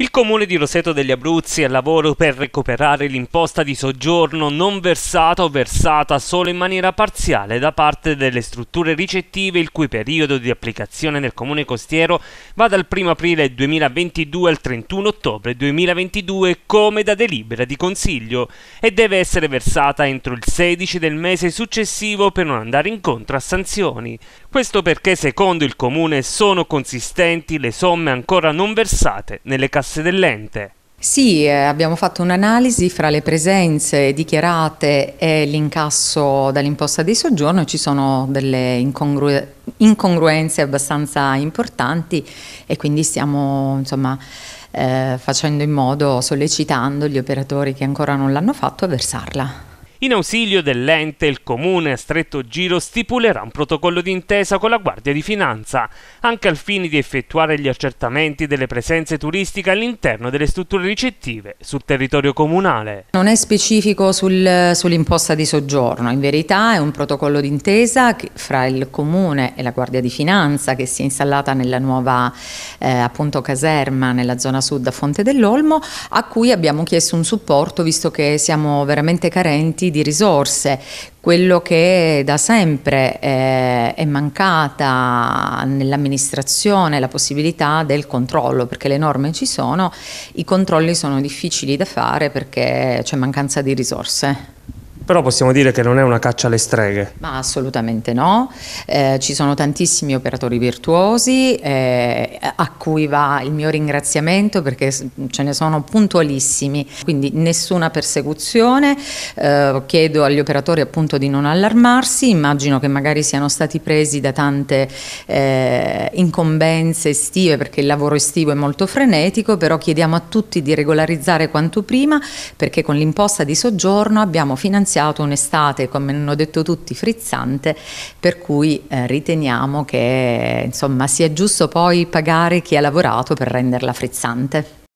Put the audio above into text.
Il comune di Roseto degli Abruzzi è al lavoro per recuperare l'imposta di soggiorno non versata o versata solo in maniera parziale da parte delle strutture ricettive il cui periodo di applicazione nel comune costiero va dal 1 aprile 2022 al 31 ottobre 2022 come da delibera di consiglio e deve essere versata entro il 16 del mese successivo per non andare incontro a sanzioni. Questo perché secondo il comune sono consistenti le somme ancora non versate nelle casse tasse dell'ente. Sì, eh, abbiamo fatto un'analisi fra le presenze dichiarate e l'incasso dall'imposta di soggiorno, ci sono delle incongru- incongruenze abbastanza importanti e quindi stiamo insomma, eh, facendo in modo, sollecitando gli operatori che ancora non l'hanno fatto a versarla. In ausilio dell'ente, il comune a stretto giro stipulerà un protocollo d'intesa con la Guardia di Finanza, anche al fine di effettuare gli accertamenti delle presenze turistiche all'interno delle strutture ricettive sul territorio comunale. Non è specifico sul, sull'imposta di soggiorno, in verità è un protocollo d'intesa fra il comune e la Guardia di Finanza che si è installata nella nuova eh, appunto caserma nella zona sud a Fonte dell'Olmo, a cui abbiamo chiesto un supporto visto che siamo veramente carenti di risorse, quello che da sempre eh, è mancata nell'amministrazione è la possibilità del controllo, perché le norme ci sono, i controlli sono difficili da fare perché c'è mancanza di risorse. Però possiamo dire che non è una caccia alle streghe. Ma assolutamente no, eh, ci sono tantissimi operatori virtuosi eh, a cui va il mio ringraziamento perché ce ne sono puntualissimi, quindi nessuna persecuzione, eh, chiedo agli operatori appunto di non allarmarsi, immagino che magari siano stati presi da tante eh, incombenze estive perché il lavoro estivo è molto frenetico, però chiediamo a tutti di regolarizzare quanto prima perché con l'imposta di soggiorno abbiamo finanziato iniziato un'estate, come hanno detto tutti, frizzante, per cui eh, riteniamo che insomma, sia giusto poi pagare chi ha lavorato per renderla frizzante.